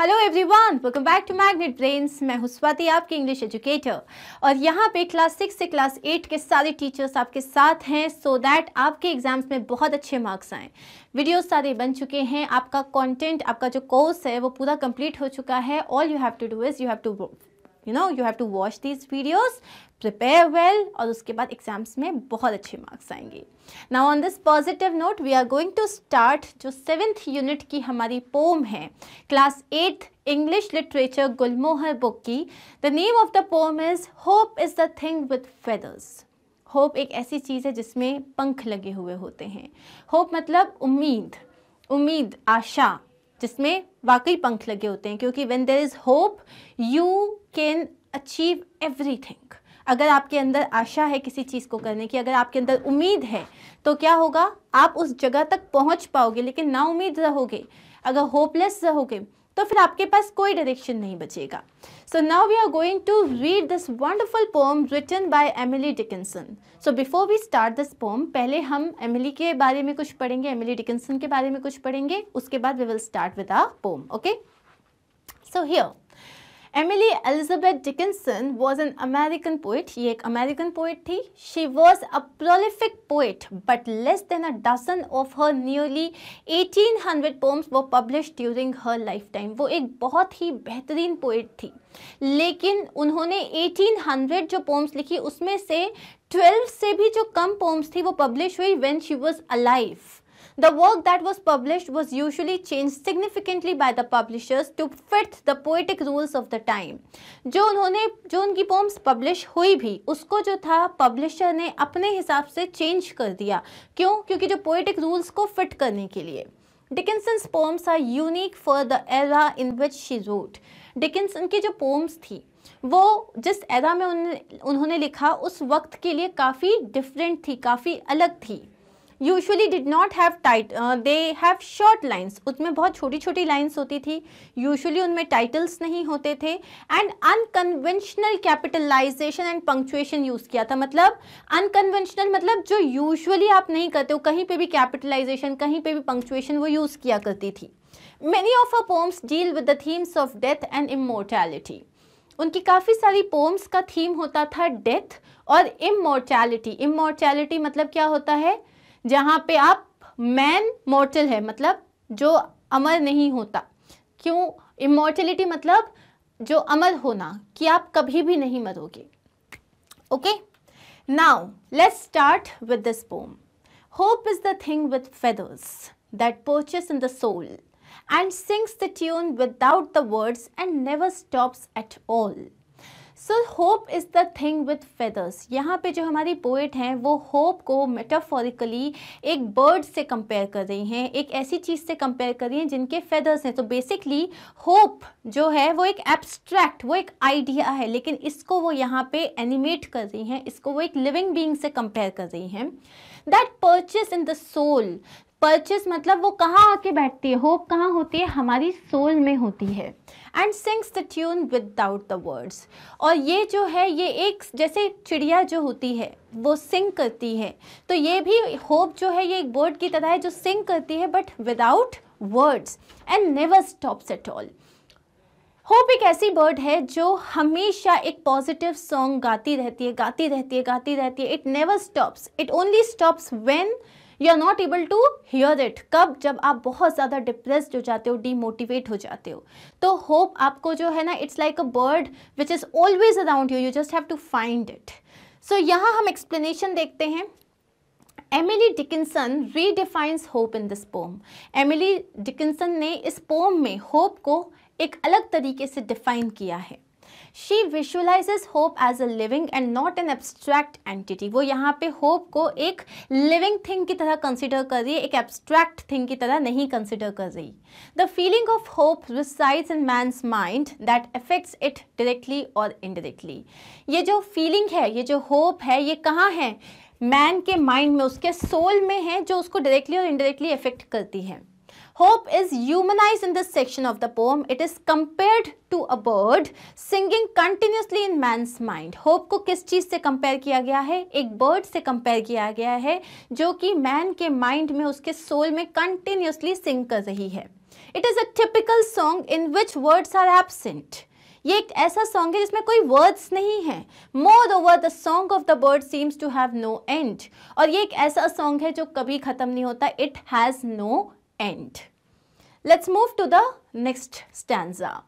Hello everyone welcome back to Magnet Brains मैं हूँ स्वाति आपके इंग्लिश एजुकेटर और यहाँ पे क्लास सिक्स से क्लास एट के सारे टीचर्स आपके साथ हैं सो so दैट आपके एग्जाम्स में बहुत अच्छे मार्क्स आएँ वीडियोस सारे बन चुके हैं आपका कंटेंट आपका जो कोर्स है वो पूरा कंप्लीट हो चुका है all you have to do is you have to you know you have to watch these videos prepare well और उसके बाद एग्जाम्स में बहुत अच्छे मार्क्स आएंगे now on this positive note we are going to start जो seventh unit की हमारी पोम है class eighth English literature Gulmohar book की the name of the poem is hope is the thing with feathers hope एक ऐसी चीज़ है जिसमें पंख लगे हुए होते हैं होप मतलब उम्मीद उम्मीद आशा जिसमें वाकई पंख लगे होते हैं क्योंकि when there is hope you can achieve everything अगर आपके अंदर आशा है किसी चीज़ को करने की अगर आपके अंदर उम्मीद है तो क्या होगा आप उस जगह तक पहुंच पाओगे लेकिन ना उम्मीद रहोगे अगर होपलेस रहोगे तो फिर आपके पास कोई डायरेक्शन नहीं बचेगा so now we are going to read this wonderful poem written by Emily Dickinson so before we start this poem पहले हम एमिली के बारे में कुछ पढ़ेंगे एमिली डिकिंसन के बारे में कुछ पढ़ेंगे उसके बाद we will start with a poem okay so here Emily Elizabeth Dickinson was an American poet ये एक अमेरिकन पोइट थी she was a prolific poet but less than a dozen of her nearly eighteen hundred poems वो publish during her life time वो एक बहुत ही बेहतरीन poet थी लेकिन उन्होंने एटीन हंड्रेड जो पोम्स लिखी उसमें से ट्वेल्व से भी जो कम पोम्स थी वो पब्लिश हुई when she a life The work that was published was usually changed significantly by the publishers to fit the poetic rules of the time. जो उन्होंने जो उनकी पोम्स पब्लिश हुई भी उसको जो था पब्लिशर ने अपने हिसाब से चेंज कर दिया क्यों क्योंकि जो पोएटिक रूल्स को फिट करने के लिए Dickinson's poems are unique for the era in which she wrote Dickinson की जो पोम्स थी वो जिस एरा में उन, उन्होंने लिखा उस वक्त के लिए काफ़ी डिफरेंट थी काफ़ी अलग थी usually did not have tight they have short lines उसमें बहुत छोटी छोटी लाइन्स होती थी यूजअली उनमें टाइटल्स नहीं होते थे and unconventional capitalization and punctuation use किया था मतलब अनकन्वेंशनल मतलब जो यूजअली आप नहीं करते हो कहीं पे भी कैपिटलाइजेशन कहीं पे भी पंक्चुएशन वो यूज़ किया करती थी many of a poems deal with the themes of death and immortality उनकी काफ़ी सारी पोम्स का थीम होता था डेथ और इमोर्टैलिटी इमोर्टैलिटी मतलब क्या होता है जहाँ पे आप मैन मोर्टल है मतलब जो अमर नहीं होता क्यों इमोर्टलिटी मतलब जो अमर होना कि आप कभी भी नहीं मरोगे okay now let's start with this poem hope is the thing with feathers that perches in the soul and sings the tune without the words and never stops at all so hope is the thing with feathers यहाँ पे जो हमारी poet हैं वो hope को metaphorically एक bird से compare कर रही हैं एक ऐसी चीज़ से कंपेयर कर रही हैं जिनके फेदर्स हैं तो बेसिकली होप जो है वो एक एब्स्ट्रैक्ट वो एक आइडिया है लेकिन इसको वो यहाँ पे एनिमेट कर रही हैं इसको वो एक लिविंग बींग से कंपेयर कर रही हैं that perches in the soul perches मतलब वो कहाँ आके बैठती है होप कहाँ होती है हमारी सोल में होती है and sings the tune without the words और ये जो है ये एक जैसे चिड़िया जो होती है वो सिंग करती है तो ये भी होप जो है ये एक बर्ड की तरह है जो सिंग करती है but without words and never stops at all hope एक ऐसी बर्ड है जो हमेशा एक पॉजिटिव सॉन्ग गाती रहती है गाती रहती है गाती रहती है it never stops it only stops when you are not able to hear it कब जब आप बहुत ज़्यादा डिप्रेस्ड हो जाते हो डीमोटिवेट हो जाते हो तो होप आपको जो है ना it's like a bird which is always around you you just have to find it so यहाँ हम एक्सप्लेनेशन देखते हैं Emily Dickinson redefines hope in this poem Emily Dickinson ने इस पोम में होप को एक अलग तरीके से डिफाइन किया है she visualizes hope as a living and not an abstract entity वो यहाँ पे होप को एक लिविंग थिंग की तरह कंसिडर कर रही है एक एब्स्ट्रैक्ट थिंग की तरह नहीं कंसिडर कर रही the feeling of hope resides in man's mind that affects it directly और इनडायरेक्टली ये जो फीलिंग है ये जो होप है ये कहाँ है मैन के माइंड में उसके सोल में है जो उसको डायरेक्टली और इनडायरेक्टली अफेक्ट करती है Hope is humanized in this section of the poem. It is compared to a bird singing continuously in man's mind. Hope ko kis cheez se compare kiya gaya hai ek bird se compare kiya gaya hai jo ki man ke mind mein uske soul mein continuously sing kar rahi hai it is a typical song in which words are absent ये एक ऐसा song है जिसमें कोई words नहीं है moreover the song of the bird seems to have no end और ये एक ऐसा सॉन्ग है जो कभी ख़त्म नहीं होता it has no end. Let's move to the next stanza.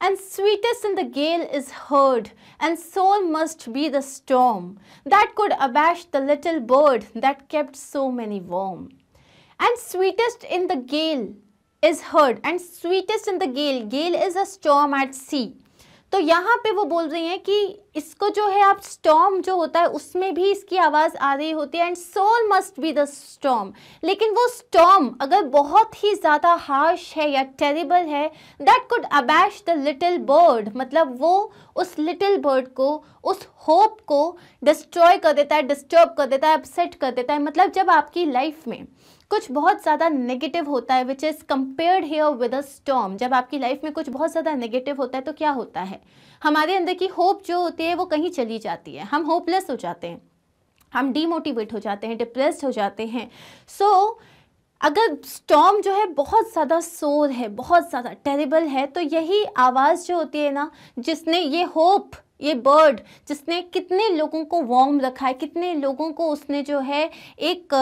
And sweetest in the gale is heard, and soul must be the storm that could abash the little bird that kept so many warm. And sweetest in the gale is heard, and sweetest in the gale, gale is a storm at sea तो यहाँ पे वो बोल रही हैं कि इसको जो है आप स्टॉम जो होता है उसमें भी इसकी आवाज़ आ रही होती है and soul must be the storm लेकिन वो स्टॉम अगर बहुत ही ज़्यादा हार्श है या टेरिबल है that could abash the little bird मतलब वो उस लिटिल बर्ड को उस होप को डिस्ट्रॉय कर देता है डिस्टर्ब कर देता है अपसेट कर देता है मतलब जब आपकी लाइफ में कुछ बहुत ज़्यादा नेगेटिव होता है which is compared here with a storm जब आपकी लाइफ में कुछ बहुत ज़्यादा नेगेटिव होता है तो क्या होता है हमारे अंदर की होप जो होती है वो कहीं चली जाती है हम होपलेस हो जाते हैं हम डीमोटिवेट हो जाते हैं डिप्रेस्ड हो जाते हैं सो so, अगर स्टॉम जो है बहुत ज़्यादा शोर है बहुत ज़्यादा टेरिबल है तो यही आवाज़ जो होती है ना जिसने ये होप ये बर्ड जिसने कितने लोगों को वॉर्म रखा है कितने लोगों को उसने जो है एक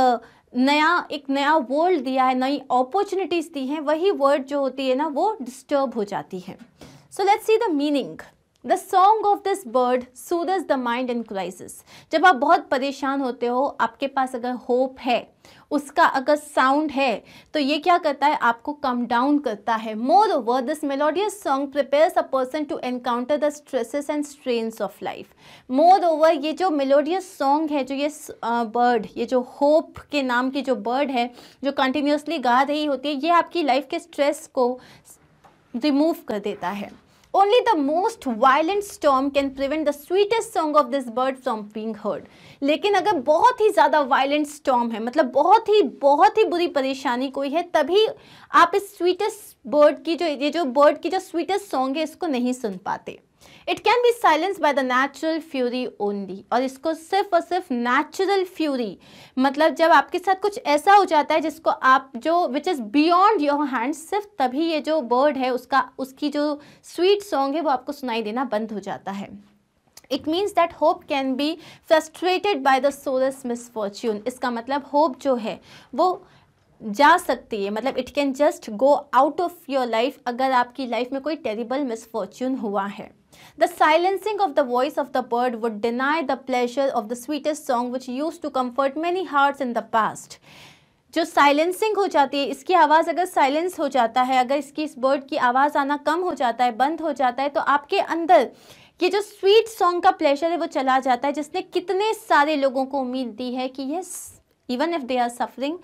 नया एक नया वर्ल्ड दिया है नई अपॉर्चुनिटीज़ दी हैं वही वर्ड जो होती है ना वो डिस्टर्ब हो जाती है so let's see the meaning the song of this bird soothes the mind in crisis जब आप बहुत परेशान होते हो आपके पास अगर होप है उसका अगर साउंड है तो ये क्या करता है आपको कम डाउन करता है moreover this melodious song prepares a person to encounter the stresses and strain of life moreover ये जो मेलोडियस सॉन्ग है जो ये बर्ड ये जो होप के नाम की जो बर्ड है जो कंटिन्यूसली गा रही होती है ये आपकी लाइफ के स्ट्रेस को रिमूव कर देता है only the most violent storm can prevent the sweetest song of this bird from being heard लेकिन अगर बहुत ही ज़्यादा वायलेंट स्टॉम है मतलब बहुत ही बहुत ही बुरी परेशानी कोई है तभी आप इस स्वीटेस्ट बर्ड की जो ये जो बर्ड की जो स्वीटेस्ट सॉन्ग है इसको नहीं सुन पाते it can be silence by the natural fury only और इसको सिर्फ और सिर्फ नेचुरल फ्यूरी मतलब जब आपके साथ कुछ ऐसा हो जाता है जिसको आप जो which is beyond your hand सिर्फ तभी ये जो बर्ड है उसका उसकी जो स्वीट सॉन्ग है वो आपको सुनाई देना बंद हो जाता है it means that hope can be frustrated by the sorest misfortune इसका मतलब होप जो है वो जा सकती है मतलब it can just go out of your life अगर आपकी लाइफ में कोई टेरिबल मिसफॉर्च्यून हुआ है The silencing of the voice of the bird would deny the pleasure of the sweetest song which used to comfort many hearts in the past. जो silencing हो जाती है इसकी आवाज़ अगर साइलेंस हो जाता है अगर इसकी इस बर्ड की आवाज़ आना कम हो जाता है बंद हो जाता है तो आपके अंदर ये जो स्वीट सॉन्ग का प्लेशर है वो चला जाता है जिसने कितने सारे लोगों को उम्मीद दी है कि yes even if they are suffering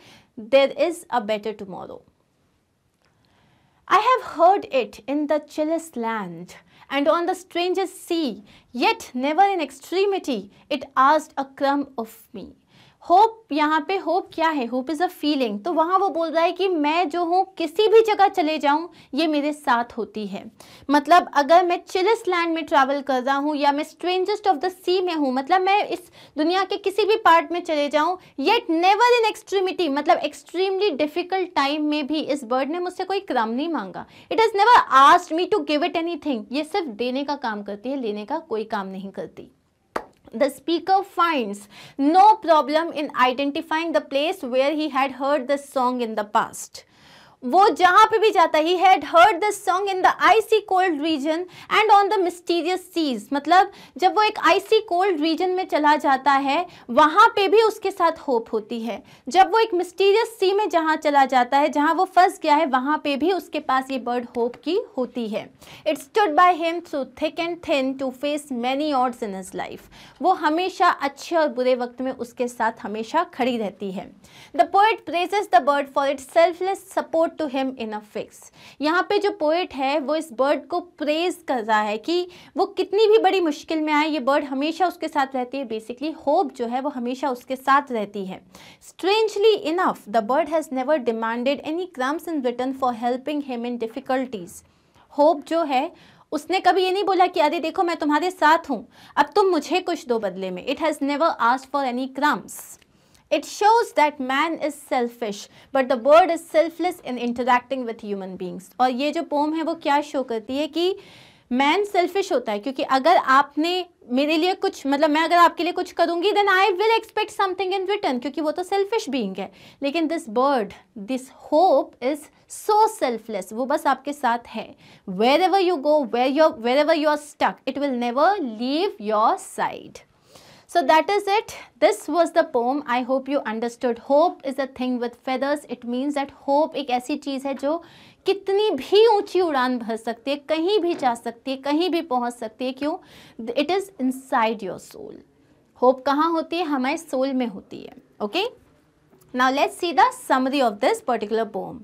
there is a better tomorrow I have heard it in the chillest land and on the strangest sea, yet never in extremity, it asked a crumb of me. Hope यहाँ पे hope क्या है hope is a feeling तो वहाँ वो बोल रहा है कि मैं जो हूँ किसी भी जगह चले जाऊँ ये मेरे साथ होती है मतलब अगर मैं चिलिस लैंड में ट्रैवल कर रहा हूँ या मैं स्ट्रेंजेस्ट ऑफ द सी में हूँ मतलब मैं इस दुनिया के किसी भी पार्ट में चले जाऊँ येट नेवर इन एक्सट्रीमिटी मतलब एक्सट्रीमली डिफिकल्ट टाइम में भी इस बर्ड ने मुझसे कोई क्रम नहीं मांगा it is never asked me to give it any ये सिर्फ देने का काम करती है लेने का कोई काम नहीं करती the speaker finds no problem in identifying the place where he had heard this song in the past. वो जहां पे भी जाता he had heard the song in the icy cold region and on the mysterious seas मतलब जब वो एक IC cold reason में चला जाता है वहां पे भी उसके साथ होप होती है जब वो एक मिस्टीरियस सी में जहां चला जाता है जहां वो फंस गया है वहां पे भी उसके पास ये बर्ड होप की होती है it stood by him through thick and thin to face many odds in his life वो हमेशा अच्छे और बुरे वक्त में उसके साथ हमेशा खड़ी रहती है the poet praises the bird for it selfless support good to him in a fix यहाँ पे जो पोइट है वो इस बर्ड को प्रेज कर रहा है कि वो कितनी भी बड़ी मुश्किल में आए ये बर्ड हमेशा उसके साथ रहती है बेसिकली होप जो है वो हमेशा उसके साथ रहती है strangely enough the bird has never demanded any crumbs in return for helping him in difficulties hope जो है उसने कभी ये नहीं बोला कि अरे देखो मैं तुम्हारे साथ हूँ अब तुम मुझे कुछ दो बदले में it has never asked for any crumbs It shows that man is selfish, but the bird is selfless in interacting with human beings. और ये जो पोम है वो क्या शो करती है कि मैन सेल्फिश होता है क्योंकि अगर आपने मेरे लिए कुछ मतलब मैं अगर आपके लिए कुछ करूंगी then I will expect something in return क्योंकि वो तो सेल्फिश बीइंग है लेकिन this bird this hope is so selfless वो बस आपके साथ है wherever you go where your wherever you are stuck it will never leave your side So that is it. This was the poem. I hope you understood. Hope is a thing with feathers. It means that hope एक ऐसी चीज़ है जो कितनी भी ऊंची उड़ान भर सकती है कहीं भी जा सकती है कहीं भी पहुंच सकती है क्यों it is inside your soul hope कहाँ होती है हमारे सोल में होती है okay now let's see the summary of this particular poem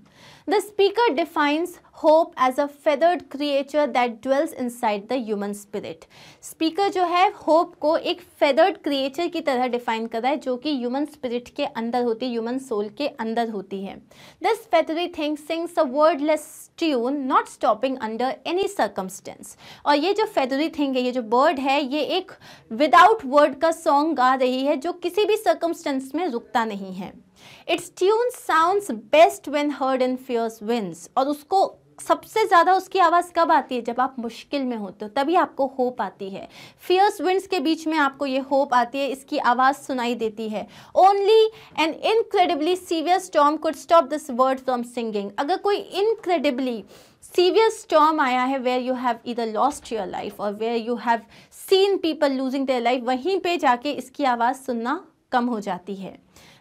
The speaker defines hope as a feathered creature that dwells inside the human spirit speaker जो है hope को एक फेदर्ड क्रिएचर की तरह डिफाइन कर रहा है जो कि ह्यूमन स्पिरिट के अंदर होती है ह्यूमन सोल के अंदर होती है this feathery thing sings a wordless tune not stopping under any circumstance और ये जो फेदरी थिंग है ये जो बर्ड है ये एक विदाउट वर्ड का सॉन्ग गा रही है जो किसी भी सर्कमस्टेंस में रुकता नहीं है its tune sound best when heard in fierce winds और उसको सबसे ज़्यादा उसकी आवाज़ कब आती है जब आप मुश्किल में होते हो तभी आपको होप आती है फियर्स विंड्स के बीच में आपको ये होप आती है इसकी आवाज़ सुनाई देती है only and incredibly severe storm could stop this word from singing अगर कोई इनक्रेडिबली सीवियर स्टॉम आया है वेयर यू हैव इधर लॉस्ट योर लाइफ और where you have seen people losing their life वहीं पर जाके इसकी आवाज़ सुनना कम हो जाती है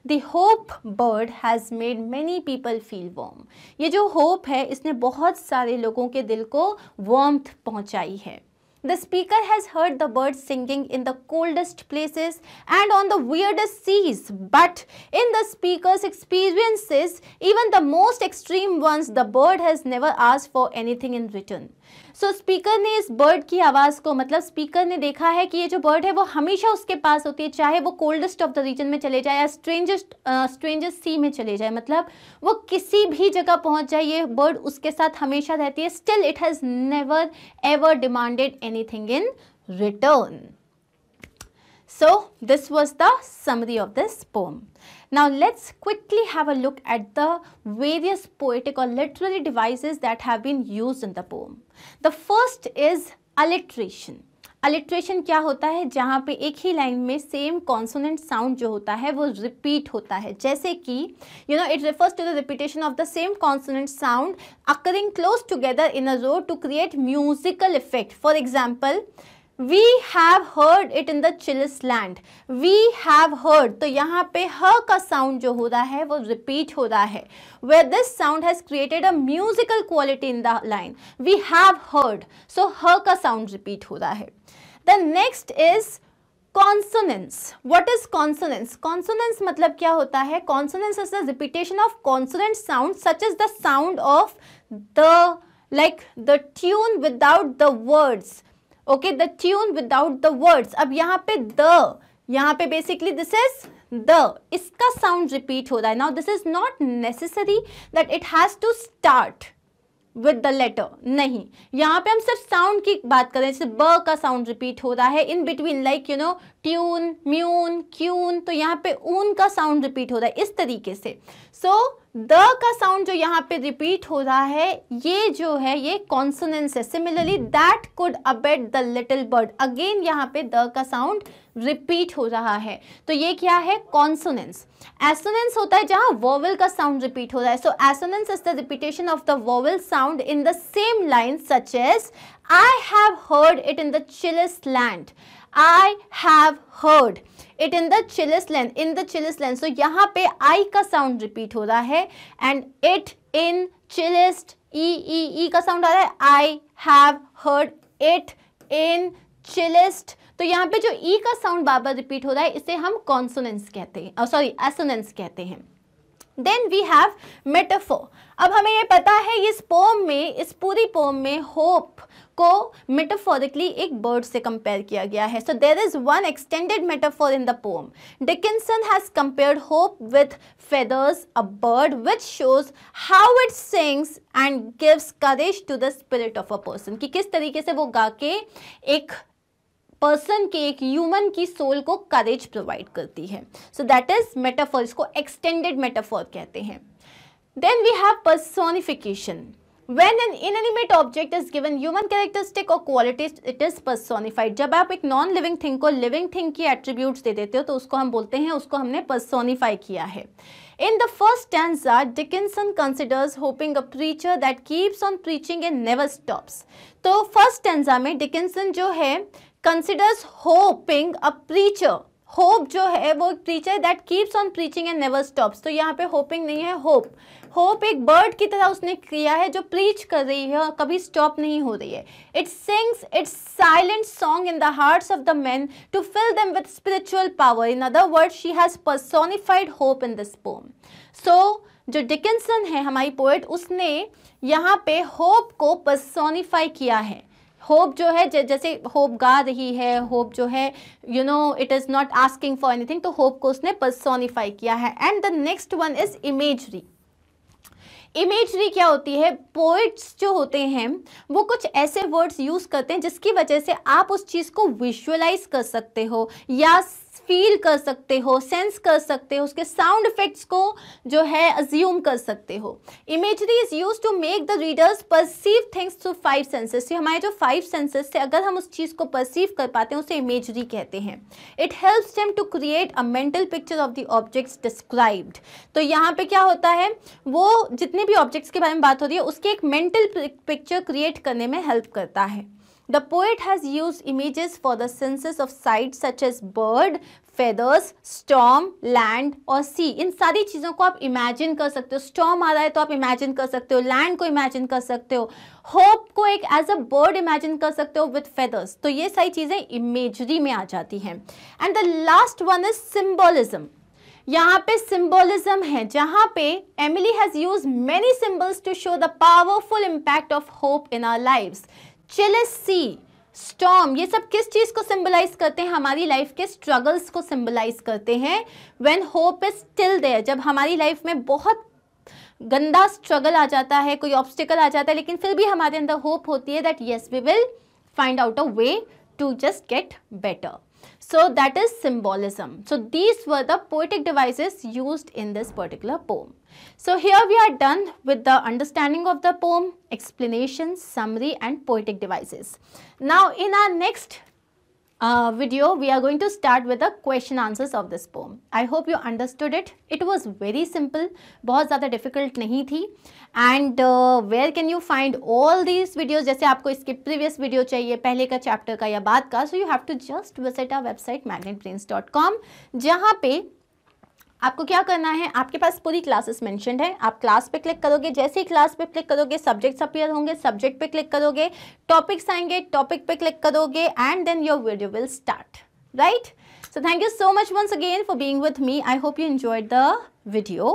the hope bird has made many people feel warm. ये जो होप है इसने बहुत सारे लोगों के दिल को वार्म्थ पहुंचाई है The speaker has heard the birds singing in the coldest places and on the weirdest seas. But in the speaker's experiences, even the most extreme ones, the bird has never asked for anything in return. So so, speaker ने इस bird की आवाज़ को मतलब speaker ने देखा है कि ये जो बर्ड है वो हमेशा उसके पास होती है चाहे वो कोल्डेस्ट ऑफ द रीजन में चले जाए या स्ट्रेंजेस्ट स्ट्रेंजेस्ट सी में चले जाए मतलब वो किसी भी जगह पहुंच जाए ये बर्ड उसके साथ हमेशा रहती है still it has never ever demanded anything in return So this was the summary of this poem. Now let's quickly have a look at the various poetic or literary devices that have been used in the poem. The first is alliteration. Alliteration क्या होता है जहाँ पे एक ही line में same consonant sound जो होता है वो repeat होता है जैसे कि you know it refers to the repetition of the same consonant sound occurring close together in a row to create musical effect. For example we have heard it in the chillis land. We have heard. तो यहाँ पे sound जो होता है repeat होता है. Where this sound has created a musical quality in the line. We have heard. So her sound repeat होता है. The next is consonance. What is consonance? Consonance मतलब is the repetition of consonant sound such as the sound of the like the tune without the words. Okay the tune without the words अब यहाँ पे द यहाँ पे basically this is the इसका sound repeat हो रहा है now this is not necessary that it has to start with the letter नहीं यहाँ पे हम सिर्फ साउंड की बात करें जैसे ब का साउंड रिपीट हो रहा है in between like you know tune म्यून क्यून तो यहाँ पे ऊन का साउंड रिपीट हो रहा है इस तरीके से सो so, द का साउंड जो यहाँ पे रिपीट हो रहा है ये जो है ये कॉन्सोनेंस है similarly that could abate the little bird again यहाँ पे द का साउंड रिपीट हो रहा है तो ये क्या है कॉन्सोनेंस एसोनेंस होता है जहाँ वोवल का साउंड रिपीट हो रहा है so assonance is the repetition of the vowel sound in the same line such as I have heard it in the chillest land I have heard it in the chillest length in the chillest length so यहाँ पे आई का sound repeat हो रहा है and it in चिलेस्ट ई ई ई का sound आ रहा है I have heard it in chillest तो यहाँ पे जो ई e का साउंड बार बार रिपीट हो रहा है इसे हम कॉन्सोनेंस कहते हैं सॉरी oh, एसोनेंस कहते हैं देन वी हैव मेटाफोर अब हमें ये पता है इस पोम में इस पूरी पोम में होप को मेटाफोरिकली एक बर्ड से कंपेयर किया गया है so there is one extended metaphor in the poem Dickinson has compared hope with feathers a bird which shows how it sings and gives courage to the spirit of a person कि किस तरीके से वो गा के एक person के एक ह्यूमन की सोल को करेज प्रोवाइड करती है सो दैट इज मेटाफर इसको एक्सटेंडेड मेटाफर कहते हैं then we have personification When an inanimate object is given human characteristic or qualities, it is personified. जब आप एक non living thing को living thing की attributes दे देते हो तो उसको हम बोलते हैं उसको हमने personify किया है In the first stanza, Dickinson considers hoping a preacher that keeps on preaching and never stops. तो first stanza में Dickinson जो है considers hoping a preacher hope जो है वो एक preacher that keeps on preaching and never stops तो यहाँ पे होपिंग नहीं है होप होप एक बर्ड की तरह उसने किया है जो प्रीच कर रही है और कभी स्टॉप नहीं हो रही है it sings its silent song in the hearts of the man to fill them with spiritual power in other word she has personified hope in this poem so जो डिकिंसन है हमारी पोएट उसने यहाँ पे होप को personify किया है hope जो है जैसे होप गा रही है होप जो है you know it is not asking for anything तो होप को उसने पर्सोनिफाई किया है and the next one is imagery imagery क्या होती है पोइट्स जो होते हैं वो कुछ ऐसे वर्ड्स यूज़ करते हैं जिसकी वजह से आप उस चीज़ को विजुअलाइज कर सकते हो या फील कर सकते हो सेंस कर सकते हो उसके साउंड इफेक्ट्स को जो है अज्यूम कर सकते हो imagery is use to make the readers perceive things to five senses हमारे जो फाइव सेंसेस से अगर हम उस चीज़ को परसीव कर पाते हैं उसे इमेजरी कहते हैं it helps them to create a mental picture of the objects described तो यहाँ पे क्या होता है वो जितने भी ऑब्जेक्ट्स के बारे में बात हो रही है उसके एक मेंटल पिक्चर क्रिएट करने में हेल्प करता है The poet has used images for the senses of sight such as bird, feathers, storm, land और sea. इन सारी चीज़ों को आप imagine कर सकते हो Storm आ रहा है तो आप imagine कर सकते हो land को imagine कर सकते हो Hope को एक as a bird imagine कर सकते हो with feathers. तो ये सारी चीज़ें imagery में आ जाती हैं And the last one is symbolism. यहाँ पे सिंबोलिज्म है जहाँ पे Emily has use many symbols to show the powerful impact of hope in our lives sea storm ये सब किस चीज़ को सिंबलाइज करते हैं हमारी लाइफ के स्ट्रगल्स को सिंबलाइज करते हैं when hope is still there जब हमारी लाइफ में बहुत गंदा स्ट्रगल आ जाता है कोई ऑब्स्टिकल आ जाता है लेकिन फिर भी हमारे अंदर होप होती है that yes we will find out a way to just get better So that is symbolism. So these were the poetic devices used in this particular poem. So here we are done with the understanding of the poem, explanation, summary and poetic devices. Now in our next uh, video, we are going to start with the question answers of this poem. I hope you understood it. It was very simple, बहुत ज़्यादा difficult नहीं थी. And uh, where can you find all these videos? जैसे आपको इसके previous video चाहिए, पहले का chapter का या बाद का, so you have to just visit our website magnetbrains.com, जहाँ पे आपको क्या करना है आपके पास पूरी क्लासेस मेंशन है आप क्लास पे क्लिक करोगे जैसे ही क्लास पे क्लिक करोगे सब्जेक्ट्स अपीयर होंगे सब्जेक्ट पे क्लिक करोगे टॉपिक्स आएंगे टॉपिक पे क्लिक करोगे and then your video will start right so thank you so much once again for being with me I hope you enjoyed the video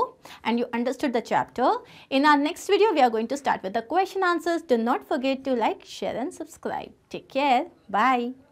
and you understood the chapter in our next video we are going to start with the question answers do not forget to like share and subscribe take care bye